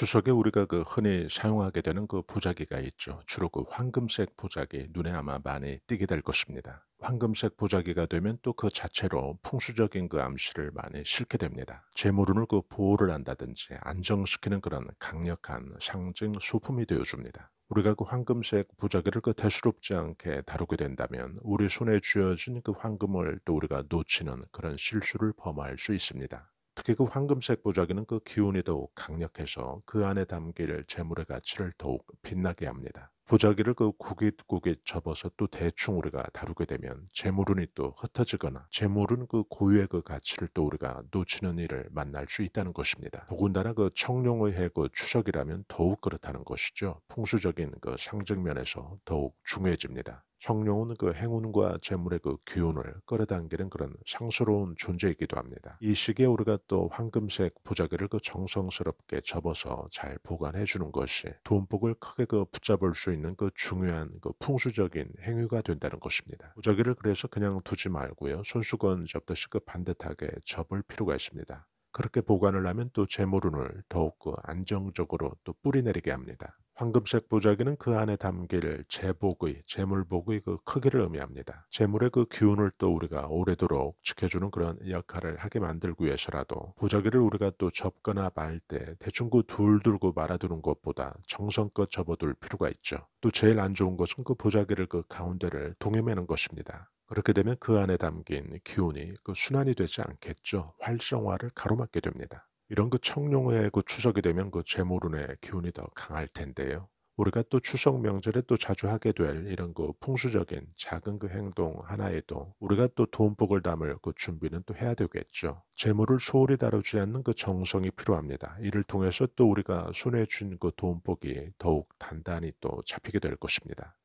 추석에 우리가 그 흔히 사용하게 되는 그 보자기가 있죠. 주로 그 황금색 보자기 눈에 아마 많이 띄게 될 것입니다. 황금색 보자기가 되면 또 그 자체로 풍수적인 그 암시를 많이 실게 됩니다. 재물운을 그 보호를 한다든지 안정시키는 그런 강력한 상징 소품이 되어줍니다. 우리가 그 황금색 보자기를 그 대수롭지 않게 다루게 된다면 우리 손에 쥐어진 그 황금을 또 우리가 놓치는 그런 실수를 범할 수 있습니다. 특히 그 황금색 보자기는 그 기운이 더욱 강력해서 그 안에 담길 재물의 가치를 더욱 빛나게 합니다. 보자기를 그 구깃구깃 접어서 또 대충 우리가 다루게 되면 재물운이 또 흩어지거나 재물은 그 고유의 그 가치를 또 우리가 놓치는 일을 만날 수 있다는 것입니다. 더군다나 그 청룡의 해 그 추석이라면 더욱 그렇다는 것이죠. 풍수적인 그 상징면에서 더욱 중요해집니다. 성령은 그 행운과 재물의 그 기운을 끌어당기는 그런 상스러운 존재이기도 합니다. 이 시기에 우리가 또 황금색 보자기를 그 정성스럽게 접어서 잘 보관해 주는 것이 돈복을 크게 그 붙잡을 수 있는 그 중요한 그 풍수적인 행위가 된다는 것입니다. 보자기를 그래서 그냥 두지 말고요. 손수건 접듯이 그 반듯하게 접을 필요가 있습니다. 그렇게 보관을 하면 또 재물운을 더욱 그 안정적으로 또 뿌리내리게 합니다. 황금색 보자기는 그 안에 담길 재복의, 재물복의 그 크기를 의미합니다. 재물의 그 기운을 또 우리가 오래도록 지켜주는 그런 역할을 하게 만들기 위해서라도 보자기를 우리가 또 접거나 말 때 대충 그 둘둘고 말아두는 것보다 정성껏 접어둘 필요가 있죠. 또 제일 안 좋은 것은 그 보자기를 그 가운데를 동여매는 것입니다. 그렇게 되면 그 안에 담긴 기운이 그 순환이 되지 않겠죠. 활성화를 가로막게 됩니다. 이런 그 청룡의 그 추석이 되면 그 재물운의 기운이 더 강할 텐데요. 우리가 또 추석 명절에 또 자주 하게 될 이런 그 풍수적인 작은 그 행동 하나에도 우리가 또 돈복을 담을 그 준비는 또 해야 되겠죠. 재물을 소홀히 다루지 않는 그 정성이 필요합니다. 이를 통해서 또 우리가 손에 쥔그 돈복이 더욱 단단히 또 잡히게 될 것입니다.